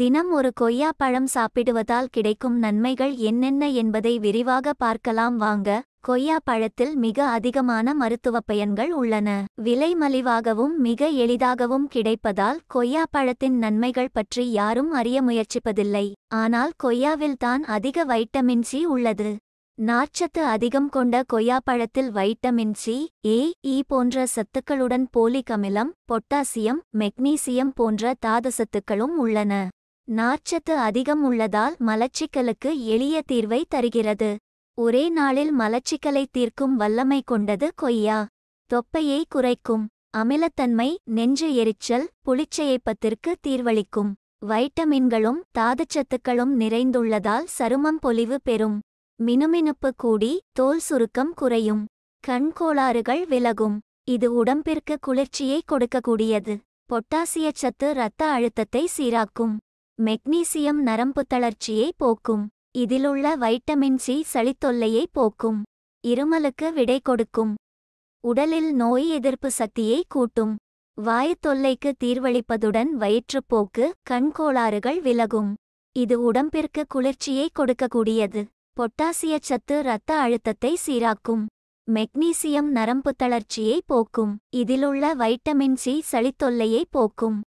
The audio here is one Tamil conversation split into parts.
தினம் ஒரு கொய்யா பழம் சாப்பிடுவதால் கிடைக்கும் நன்மைகள் என்னென்ன என்பதை விரிவாக பார்க்கலாம் வாங்க கொய்யா பழத்தில் மிக அதிகமான மருத்துவ பயன்கள் உள்ளன விலை மலிவாகவும் மிக எளிதாகவும் கிடைப்பதால் கொய்யா பழத்தின் நன்மைகள் பற்றி யாரும் அறிய முயற்சிப்பதில்லை ஆனால் கொய்யாவில்தான் அதிக வைட்டமின் சி உள்ளது நார்ச்சத்து அதிகம் கொண்ட கொய்யாப்பழத்தில் வைட்டமின் சி ஏ இ போன்ற சத்துக்களுடன் போலிக் அமிலம் பொட்டாசியம் மெக்னீசியம் போன்ற தாதசத்துக்களும் சத்துக்களும் உள்ளன நார்ச்சத்து அதிகம் உள்ளதால் மலச்சிக்கலுக்கு எளிய தீர்வை தருகிறது ஒரே நாளில் மலச்சிக்கலை தீர்க்கும் வல்லமை கொண்டது கொய்யா தொப்பையை குறைக்கும் அமிலத்தன்மை நெஞ்சு எரிச்சல் புளிச்சையைப்பத்திற்கு தீர்வளிக்கும் வைட்டமின்களும் தாதுச்சத்துக்களும் நிறைந்துள்ளதால் சருமம் பொலிவு பெறும் மினுமினுப்பு கூடி தோல் சுருக்கம் குறையும் கண்கோளாறுகள் விலகும் இது உடம்பிற்கு குளிர்ச்சியை கொடுக்கக்கூடியது சத்து இரத்த அழுத்தத்தை சீராக்கும் மெக்னீசியம் நரம்பு தளர்ச்சியை போக்கும் இதிலுள்ள வைட்டமின் சி சளித்தொல்லையை போக்கும் இருமலுக்கு விடை கொடுக்கும் உடலில் நோய் எதிர்ப்பு சக்தியை கூட்டும் வாயுத்தொல்லைக்கு தீர்வளிப்பதுடன் வயிற்றுப்போக்கு கண்கோளாறுகள் விலகும் இது உடம்பிற்கு குளிர்ச்சியை கொடுக்கக்கூடியது பொட்டாசிய சத்து இரத்த அழுத்தத்தை சீராக்கும் மெக்னீசியம் நரம்பு தளர்ச்சியை போக்கும் இதிலுள்ள வைட்டமின் சி சளித்தொல்லையை போக்கும்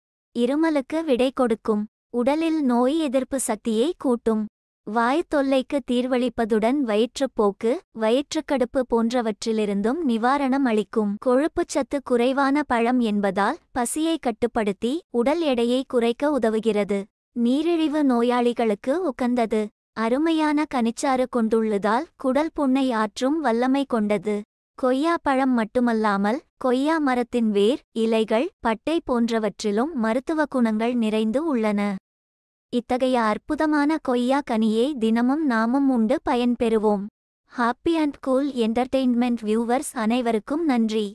இருமலுக்கு விடை கொடுக்கும் உடலில் நோய் எதிர்ப்பு சக்தியை கூட்டும் வாய் தொல்லைக்கு தீர்வளிப்பதுடன் வயிற்றுப்போக்கு வயிற்றுக்கடுப்பு போன்றவற்றிலிருந்தும் நிவாரணம் அளிக்கும் கொழுப்புச்சத்து குறைவான பழம் என்பதால் பசியை கட்டுப்படுத்தி உடல் எடையை குறைக்க உதவுகிறது நீரிழிவு நோயாளிகளுக்கு உகந்தது அருமையான கனிச்சாறு கொண்டுள்ளதால் குடல் புண்ணை ஆற்றும் வல்லமை கொண்டது கொய்யா பழம் மட்டுமல்லாமல் கொய்யா மரத்தின் வேர் இலைகள் பட்டை போன்றவற்றிலும் மருத்துவ குணங்கள் நிறைந்து உள்ளன இத்தகைய அற்புதமான கொய்யா கனியை தினமும் நாமும் உண்டு பயன்பெறுவோம் happy and cool entertainment viewers அனைவருக்கும் நன்றி